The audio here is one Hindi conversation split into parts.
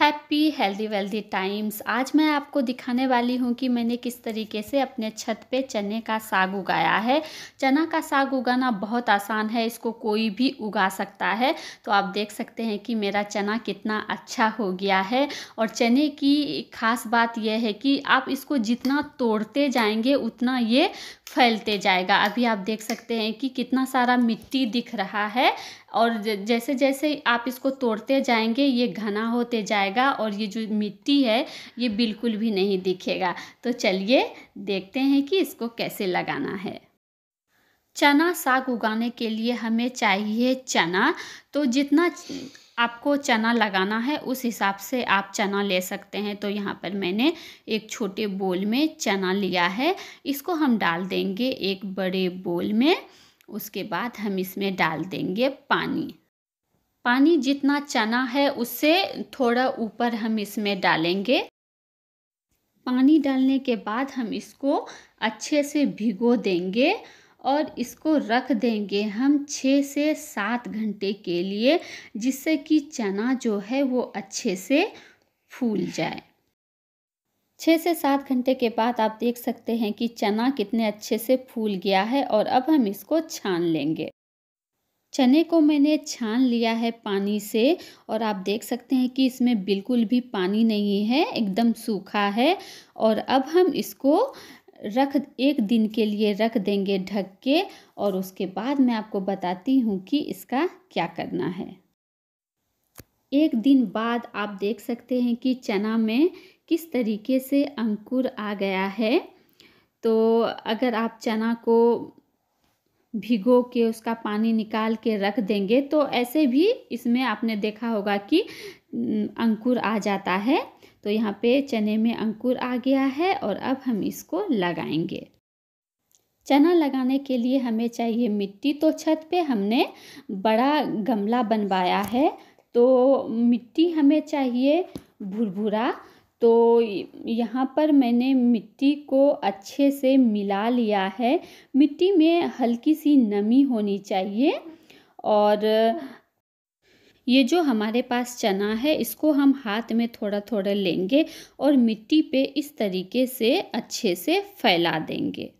हैप्पी हेल्दी वेल्दी टाइम्स आज मैं आपको दिखाने वाली हूँ कि मैंने किस तरीके से अपने छत पे चने का साग उगाया है चना का साग उगाना बहुत आसान है इसको कोई भी उगा सकता है तो आप देख सकते हैं कि मेरा चना कितना अच्छा हो गया है और चने की खास बात यह है कि आप इसको जितना तोड़ते जाएंगे उतना ये फैलते जाएगा अभी आप देख सकते हैं कि कितना सारा मिट्टी दिख रहा है और जैसे जैसे आप इसको तोड़ते जाएंगे ये घना होते जाएगा जाएगा और ये जो मिट्टी है ये बिल्कुल भी नहीं दिखेगा तो चलिए देखते हैं कि इसको कैसे लगाना है चना साग उगाने के लिए हमें चाहिए चना तो जितना आपको चना लगाना है उस हिसाब से आप चना ले सकते हैं तो यहाँ पर मैंने एक छोटे बोल में चना लिया है इसको हम डाल देंगे एक बड़े बोल में उसके बाद हम इसमें डाल देंगे पानी पानी जितना चना है उससे थोड़ा ऊपर हम इसमें डालेंगे पानी डालने के बाद हम इसको अच्छे से भिगो देंगे और इसको रख देंगे हम छः से सात घंटे के लिए जिससे कि चना जो है वो अच्छे से फूल जाए छः से सात घंटे के बाद आप देख सकते हैं कि चना कितने अच्छे से फूल गया है और अब हम इसको छान लेंगे चने को मैंने छान लिया है पानी से और आप देख सकते हैं कि इसमें बिल्कुल भी पानी नहीं है एकदम सूखा है और अब हम इसको रख एक दिन के लिए रख देंगे ढक के और उसके बाद मैं आपको बताती हूँ कि इसका क्या करना है एक दिन बाद आप देख सकते हैं कि चना में किस तरीके से अंकुर आ गया है तो अगर आप चना को भिगो के उसका पानी निकाल के रख देंगे तो ऐसे भी इसमें आपने देखा होगा कि अंकुर आ जाता है तो यहाँ पे चने में अंकुर आ गया है और अब हम इसको लगाएंगे चना लगाने के लिए हमें चाहिए मिट्टी तो छत पे हमने बड़ा गमला बनवाया है तो मिट्टी हमें चाहिए भुरभुरा तो यहाँ पर मैंने मिट्टी को अच्छे से मिला लिया है मिट्टी में हल्की सी नमी होनी चाहिए और ये जो हमारे पास चना है इसको हम हाथ में थोड़ा थोड़ा लेंगे और मिट्टी पे इस तरीके से अच्छे से फैला देंगे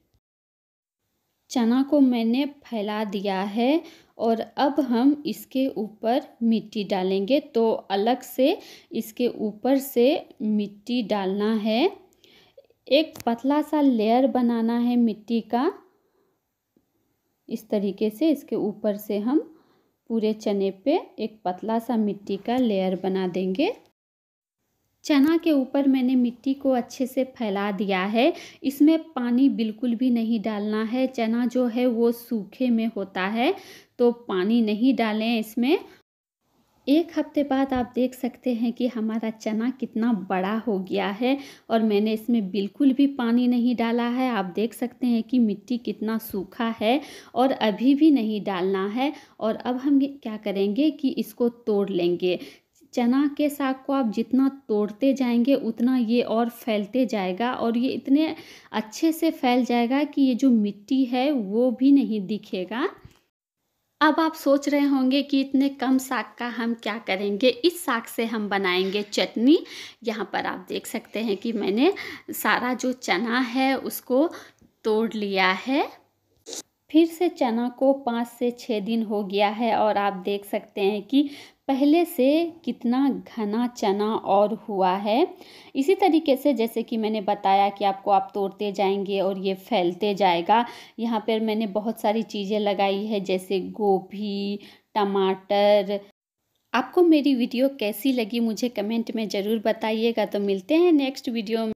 चना को मैंने फैला दिया है और अब हम इसके ऊपर मिट्टी डालेंगे तो अलग से इसके ऊपर से मिट्टी डालना है एक पतला सा लेयर बनाना है मिट्टी का इस तरीके से इसके ऊपर से हम पूरे चने पे एक पतला सा मिट्टी का लेयर बना देंगे चना के ऊपर मैंने मिट्टी को अच्छे से फैला दिया है इसमें पानी बिल्कुल भी नहीं डालना है चना जो है वो सूखे में होता है तो पानी नहीं डालें इसमें एक हफ्ते बाद आप देख सकते हैं कि हमारा चना कितना बड़ा हो गया है और मैंने इसमें बिल्कुल भी पानी नहीं डाला है आप देख सकते हैं कि मिट्टी कितना सूखा है और अभी भी नहीं डालना है और अब हम क्या करेंगे कि इसको तोड़ लेंगे चना के साग को आप जितना तोड़ते जाएंगे उतना ये और फैलते जाएगा और ये इतने अच्छे से फैल जाएगा कि ये जो मिट्टी है वो भी नहीं दिखेगा अब आप सोच रहे होंगे कि इतने कम साग का हम क्या करेंगे इस साग से हम बनाएंगे चटनी यहाँ पर आप देख सकते हैं कि मैंने सारा जो चना है उसको तोड़ लिया है फिर से चना को पाँच से छः दिन हो गया है और आप देख सकते हैं कि पहले से कितना घना चना और हुआ है इसी तरीके से जैसे कि मैंने बताया कि आपको आप तोड़ते जाएंगे और ये फैलते जाएगा यहाँ पर मैंने बहुत सारी चीज़ें लगाई है जैसे गोभी टमाटर आपको मेरी वीडियो कैसी लगी मुझे कमेंट में ज़रूर बताइएगा तो मिलते हैं नेक्स्ट वीडियो में